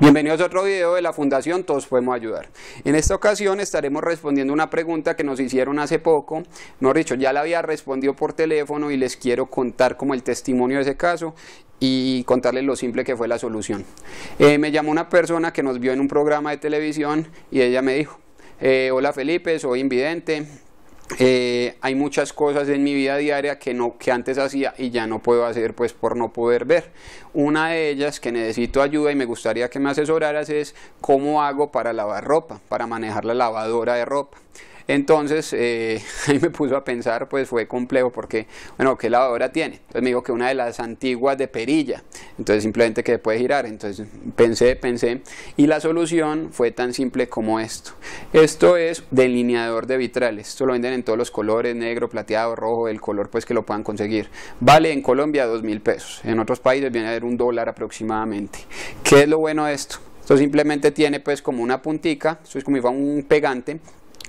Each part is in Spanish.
Bienvenidos a otro video de la Fundación Todos Podemos Ayudar. En esta ocasión estaremos respondiendo una pregunta que nos hicieron hace poco, no dicho, ya la había respondido por teléfono y les quiero contar como el testimonio de ese caso y contarles lo simple que fue la solución. Eh, me llamó una persona que nos vio en un programa de televisión y ella me dijo, eh, hola Felipe, soy invidente, eh, hay muchas cosas en mi vida diaria que, no, que antes hacía y ya no puedo hacer pues por no poder ver. Una de ellas que necesito ayuda y me gustaría que me asesoraras es cómo hago para lavar ropa, para manejar la lavadora de ropa. Entonces, eh, ahí me puso a pensar, pues fue complejo porque, bueno, ¿qué lavadora tiene? Entonces me dijo que una de las antiguas de perilla. Entonces simplemente que puede girar. Entonces pensé, pensé. Y la solución fue tan simple como esto. Esto es delineador de vitrales. Esto lo venden en todos los colores, negro, plateado, rojo, el color pues que lo puedan conseguir. Vale en Colombia dos mil pesos. En otros países viene a ver un dólar aproximadamente. ¿Qué es lo bueno de esto? Esto simplemente tiene pues como una puntica, esto es como si fuera un pegante,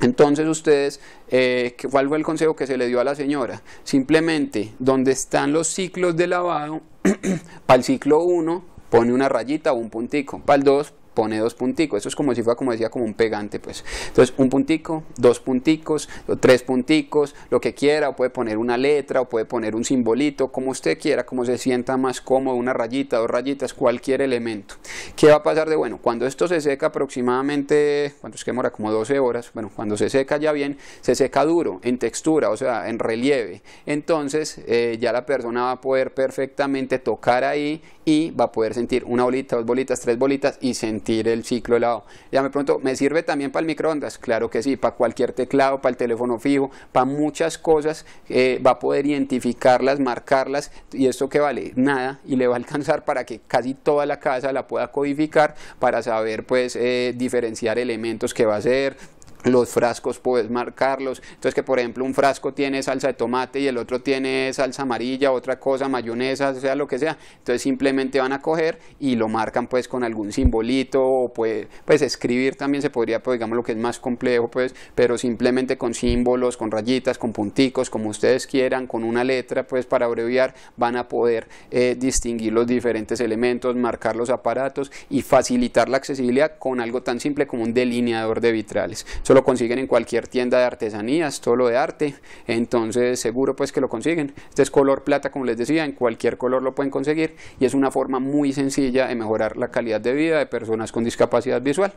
entonces ustedes, eh, ¿cuál fue el consejo que se le dio a la señora? Simplemente, donde están los ciclos de lavado, para el ciclo 1 pone una rayita o un puntico, para el 2 pone dos punticos. Esto es como si fuera, como decía, como un pegante, pues. Entonces, un puntico, dos punticos, tres punticos, lo que quiera, o puede poner una letra, o puede poner un simbolito, como usted quiera, como se sienta más cómodo, una rayita, dos rayitas, cualquier elemento. ¿Qué va a pasar de bueno? Cuando esto se seca aproximadamente, cuando es que demora? Como 12 horas. Bueno, cuando se seca ya bien, se seca duro, en textura, o sea, en relieve. Entonces, eh, ya la persona va a poder perfectamente tocar ahí y va a poder sentir una bolita, dos bolitas, tres bolitas y sentir el ciclo lado Ya me pregunto, ¿me sirve también para el microondas? Claro que sí, para cualquier teclado, para el teléfono fijo, para muchas cosas, eh, va a poder identificarlas, marcarlas, y esto que vale nada, y le va a alcanzar para que casi toda la casa la pueda codificar para saber pues eh, diferenciar elementos que va a ser, los frascos puedes marcarlos, entonces que por ejemplo un frasco tiene salsa de tomate y el otro tiene salsa amarilla, otra cosa, mayonesa, sea lo que sea, entonces simplemente van a coger y lo marcan pues con algún simbolito o pues, pues escribir también se podría, pues digamos lo que es más complejo pues, pero simplemente con símbolos, con rayitas, con punticos, como ustedes quieran, con una letra pues para abreviar van a poder eh, distinguir los diferentes elementos, marcar los aparatos y facilitar la accesibilidad con algo tan simple como un delineador de vitrales. Esto lo consiguen en cualquier tienda de artesanías, todo lo de arte. Entonces seguro pues que lo consiguen. Este es color plata, como les decía, en cualquier color lo pueden conseguir y es una forma muy sencilla de mejorar la calidad de vida de personas con discapacidad visual.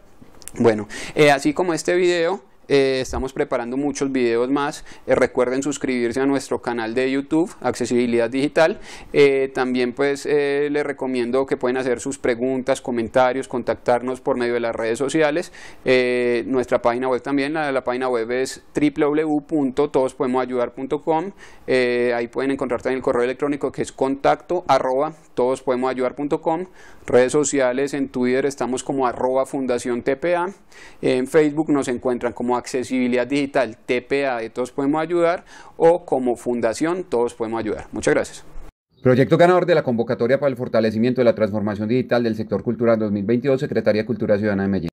Bueno, eh, así como este video, eh, estamos preparando muchos videos más. Eh, recuerden suscribirse a nuestro canal de YouTube, Accesibilidad Digital. Eh, también pues les recomiendo que pueden hacer sus preguntas, comentarios, contactarnos por medio de las redes sociales. nuestra página web también, la, la página web es www.todospodemosayudar.com. ahí pueden encontrar también el correo electrónico que es contacto arroba Redes sociales en Twitter estamos como arroba fundación TPA. En Facebook nos encuentran como accesibilidad digital, TPA de Todos Podemos Ayudar o como fundación Todos Podemos Ayudar. Muchas gracias. Proyecto ganador de la convocatoria para el fortalecimiento de la transformación digital del sector cultural 2022, Secretaría de Cultura Ciudadana de Medellín.